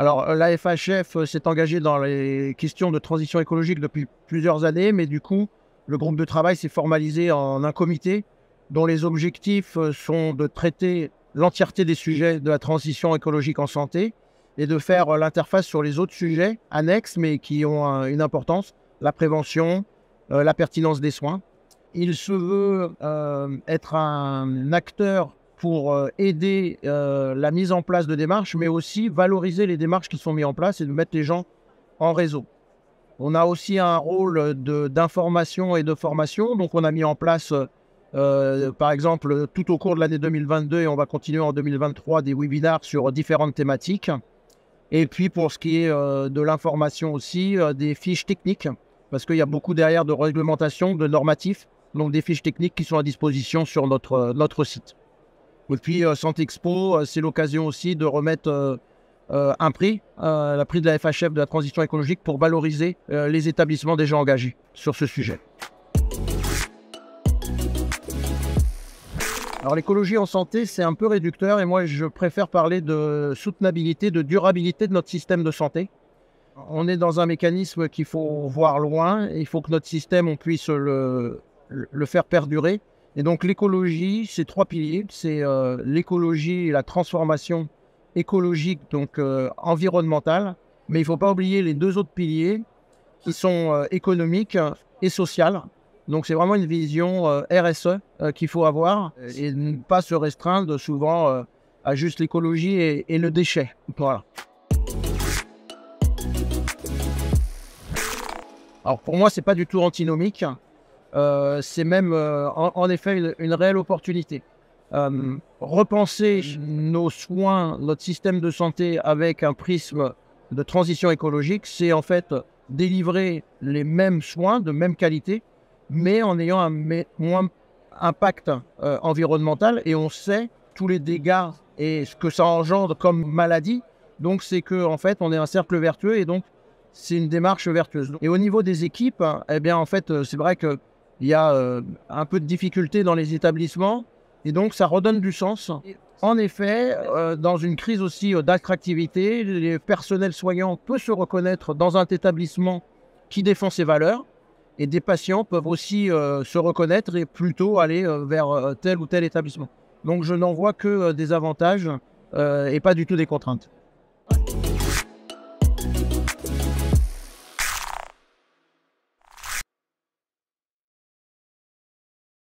Alors, euh, la FHF euh, s'est engagée dans les questions de transition écologique depuis plusieurs années, mais du coup, le groupe de travail s'est formalisé en un comité dont les objectifs euh, sont de traiter l'entièreté des sujets de la transition écologique en santé et de faire l'interface sur les autres sujets annexes, mais qui ont une importance, la prévention, la pertinence des soins. Il se veut être un acteur pour euh, aider euh, la mise en place de démarches, mais aussi valoriser les démarches qui sont mises en place et de mettre les gens en réseau. On a aussi un rôle d'information et de formation. Donc, on a mis en place, euh, par exemple, tout au cours de l'année 2022 et on va continuer en 2023 des webinars sur différentes thématiques. Et puis, pour ce qui est de l'information aussi, des fiches techniques, parce qu'il y a beaucoup derrière de réglementation, de normatifs, donc des fiches techniques qui sont à disposition sur notre, notre site. Et puis, euh, Santexpo, euh, c'est l'occasion aussi de remettre euh, un prix, le prix de la FHF de la transition écologique, pour valoriser les établissements déjà engagés sur ce sujet. Alors l'écologie en santé, c'est un peu réducteur et moi je préfère parler de soutenabilité, de durabilité de notre système de santé. On est dans un mécanisme qu'il faut voir loin, il faut que notre système, on puisse le faire perdurer. Et donc l'écologie, c'est trois piliers. C'est euh, l'écologie et la transformation écologique, donc euh, environnementale. Mais il ne faut pas oublier les deux autres piliers qui sont euh, économiques et sociales. Donc c'est vraiment une vision RSE qu'il faut avoir et ne pas se restreindre souvent à juste l'écologie et, et le déchet. Voilà. Alors pour moi, ce n'est pas du tout antinomique. Euh, c'est même euh, en, effet une, réelle opportunité. Euh, repenser nos soins, notre système de santé avec un prisme de transition écologique, c'est en fait délivrer les mêmes soins de même qualité, mais en ayant un moins impact environnemental. Et on sait tous les dégâts et ce que ça engendre comme maladie. Donc c'est que en fait on est un cercle vertueux et donc c'est une démarche vertueuse. Et au niveau des équipes, eh bien en fait, c'est vrai que il y a euh, un peu de difficulté dans les établissements et donc ça redonne du sens. En effet, euh, dans une crise aussi euh, d'attractivité, les personnels soignants peut se reconnaître dans un établissement qui défend ses valeurs et des patients peuvent aussi se reconnaître et plutôt aller vers tel ou tel établissement. Donc je n'en vois que des avantages et pas du tout des contraintes.